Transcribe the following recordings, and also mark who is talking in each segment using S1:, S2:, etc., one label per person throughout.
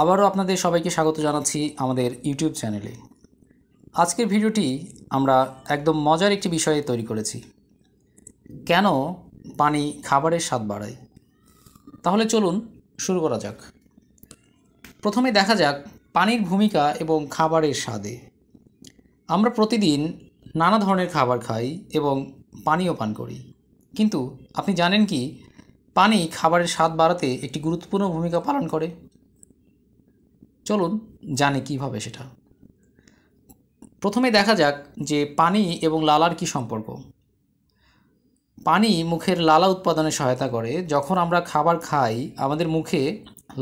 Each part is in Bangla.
S1: আবারও আপনাদের সবাইকে স্বাগত জানাচ্ছি আমাদের ইউটিউব চ্যানেলে আজকের ভিডিওটি আমরা একদম মজার একটি বিষয়ে তৈরি করেছি কেন পানি খাবারের স্বাদ বাড়ায় তাহলে চলুন শুরু করা যাক প্রথমে দেখা যাক পানির ভূমিকা এবং খাবারের স্বাদে আমরা প্রতিদিন নানা ধরনের খাবার খাই এবং পানিও পান করি কিন্তু আপনি জানেন কি পানি খাবারের স্বাদ বাড়াতে একটি গুরুত্বপূর্ণ ভূমিকা পালন করে চলুন জানি কিভাবে সেটা প্রথমে দেখা যাক যে পানি এবং লালার কি সম্পর্ক পানি মুখের লালা উৎপাদনে সহায়তা করে যখন আমরা খাবার খাই আমাদের মুখে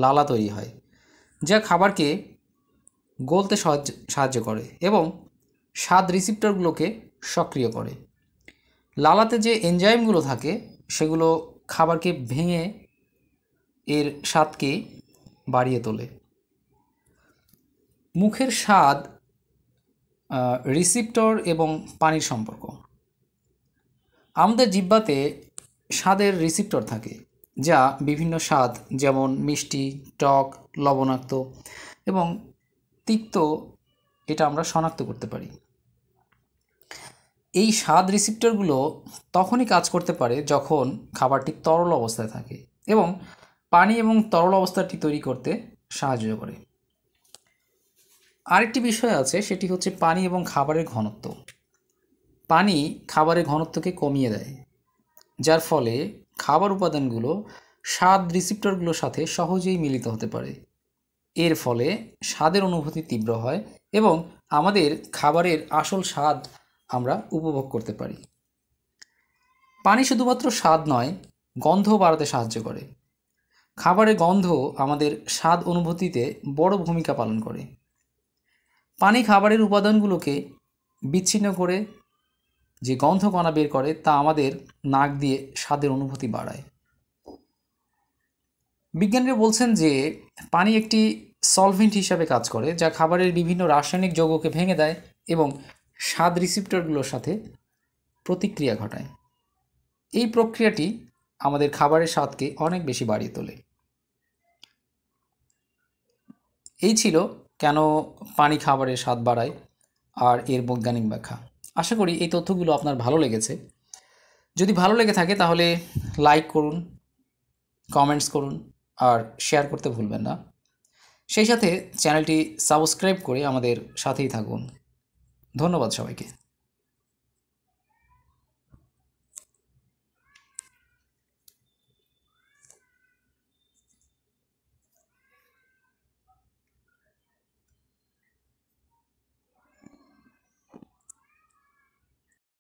S1: লালা তৈরি হয় যা খাবারকে গলতে সাহায্য সাহায্য করে এবং স্বাদ রিসিপ্টরগুলোকে সক্রিয় করে লালাতে যে এনজাইমগুলো থাকে সেগুলো খাবারকে ভেঙে এর স্বাদকে বাড়িয়ে তোলে মুখের স্বাদ রিসিপ্টর এবং পানির সম্পর্ক আমাদের জিব্বাতে স্বাদের রিসিপ্টর থাকে যা বিভিন্ন স্বাদ যেমন মিষ্টি টক লবণাক্ত এবং তিক্ত এটা আমরা শনাক্ত করতে পারি এই স্বাদ রিসিপ্টরগুলো তখনই কাজ করতে পারে যখন খাবারটি তরল অবস্থায় থাকে এবং পানি এবং তরল অবস্থাটি তৈরি করতে সাহায্য করে আরেকটি বিষয় আছে সেটি হচ্ছে পানি এবং খাবারের ঘনত্ব পানি খাবারের ঘনত্বকে কমিয়ে দেয় যার ফলে খাবার উপাদানগুলো স্বাদ রিসিপ্টরগুলোর সাথে সহজেই মিলিত হতে পারে এর ফলে স্বাদের অনুভূতি তীব্র হয় এবং আমাদের খাবারের আসল স্বাদ আমরা উপভোগ করতে পারি পানি শুধুমাত্র স্বাদ নয় গন্ধ বাড়াতে সাহায্য করে খাবারের গন্ধ আমাদের স্বাদ অনুভূতিতে বড় ভূমিকা পালন করে পানি খাবারের উপাদানগুলোকে বিচ্ছিন্ন করে যে গন্ধকণা বের করে তা আমাদের নাক দিয়ে স্বাদের অনুভূতি বাড়ায় বিজ্ঞানীরা বলছেন যে পানি একটি সলভেন্ট হিসাবে কাজ করে যা খাবারের বিভিন্ন রাসায়নিক যৌগকে ভেঙে দেয় এবং স্বাদ রিসিপ্টরগুলোর সাথে প্রতিক্রিয়া ঘটায় এই প্রক্রিয়াটি আমাদের খাবারের স্বাদকে অনেক বেশি বাড়িয়ে তোলে এই ছিল কেন পানি খাবারের স্বাদ বাড়ায় আর এর বৈজ্ঞানিক ব্যাখ্যা আশা করি এই তথ্যগুলো আপনার ভালো লেগেছে যদি ভালো লেগে থাকে তাহলে লাইক করুন কমেন্টস করুন আর শেয়ার করতে ভুলবেন না সেই সাথে চ্যানেলটি সাবস্ক্রাইব করে আমাদের সাথেই থাকুন ধন্যবাদ সবাইকে